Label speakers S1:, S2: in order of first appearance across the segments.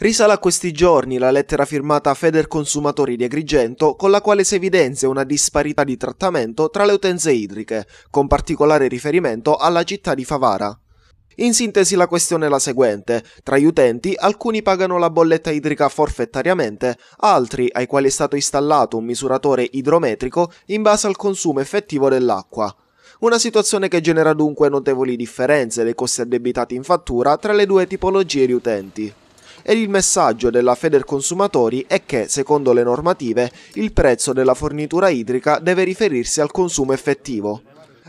S1: Risale a questi giorni la lettera firmata Feder Consumatori di Agrigento con la quale si evidenzia una disparità di trattamento tra le utenze idriche, con particolare riferimento alla città di Favara. In sintesi la questione è la seguente, tra gli utenti alcuni pagano la bolletta idrica forfettariamente, altri, ai quali è stato installato un misuratore idrometrico in base al consumo effettivo dell'acqua. Una situazione che genera dunque notevoli differenze dei costi addebitati in fattura tra le due tipologie di utenti ed il messaggio della Feder Consumatori è che, secondo le normative, il prezzo della fornitura idrica deve riferirsi al consumo effettivo.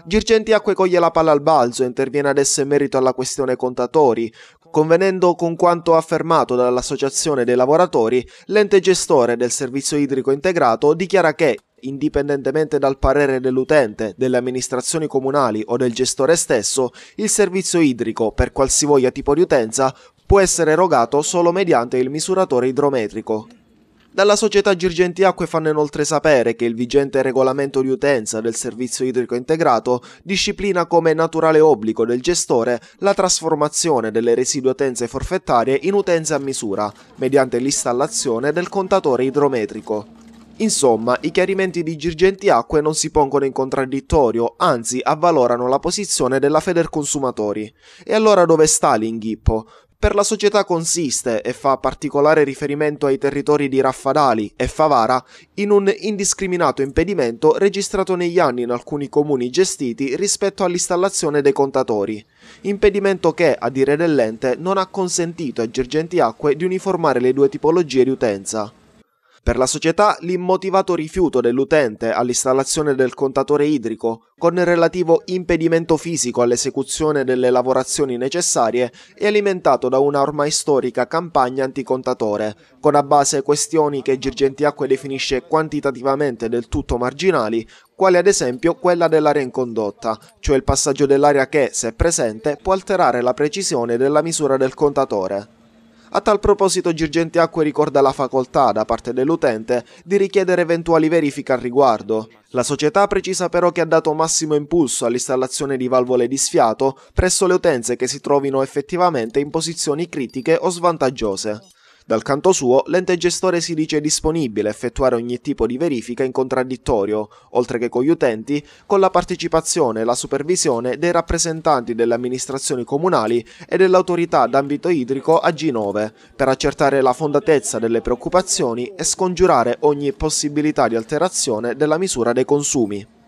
S1: Girgenti Acque coglie la palla al balzo e interviene adesso in merito alla questione contatori, convenendo con quanto affermato dall'Associazione dei lavoratori, l'ente gestore del servizio idrico integrato dichiara che, indipendentemente dal parere dell'utente, delle amministrazioni comunali o del gestore stesso, il servizio idrico, per qualsivoglia tipo di utenza, può essere erogato solo mediante il misuratore idrometrico. Dalla società Girgenti Acque fanno inoltre sapere che il vigente regolamento di utenza del servizio idrico integrato disciplina come naturale obbligo del gestore la trasformazione delle residue utenze forfettarie in utenze a misura, mediante l'installazione del contatore idrometrico. Insomma, i chiarimenti di Girgenti Acque non si pongono in contraddittorio, anzi avvalorano la posizione della Federconsumatori. E allora dove sta l'inghippo? per la società consiste, e fa particolare riferimento ai territori di Raffadali e Favara, in un indiscriminato impedimento registrato negli anni in alcuni comuni gestiti rispetto all'installazione dei contatori. Impedimento che, a dire dell'ente, non ha consentito ai Girgentiacque di uniformare le due tipologie di utenza. Per la società l'immotivato rifiuto dell'utente all'installazione del contatore idrico, con il relativo impedimento fisico all'esecuzione delle lavorazioni necessarie, è alimentato da una ormai storica campagna anticontatore, con a base questioni che Girgentiacque definisce quantitativamente del tutto marginali, quale ad esempio quella dell'area in condotta, cioè il passaggio dell'aria che, se presente, può alterare la precisione della misura del contatore. A tal proposito Girgenti Acque ricorda la facoltà da parte dell'utente di richiedere eventuali verifiche al riguardo. La società precisa però che ha dato massimo impulso all'installazione di valvole di sfiato presso le utenze che si trovino effettivamente in posizioni critiche o svantaggiose. Dal canto suo, l'ente gestore si dice disponibile a effettuare ogni tipo di verifica in contraddittorio, oltre che con gli utenti, con la partecipazione e la supervisione dei rappresentanti delle amministrazioni comunali e dell'autorità d'ambito idrico a G9, per accertare la fondatezza delle preoccupazioni e scongiurare ogni possibilità di alterazione della misura dei consumi.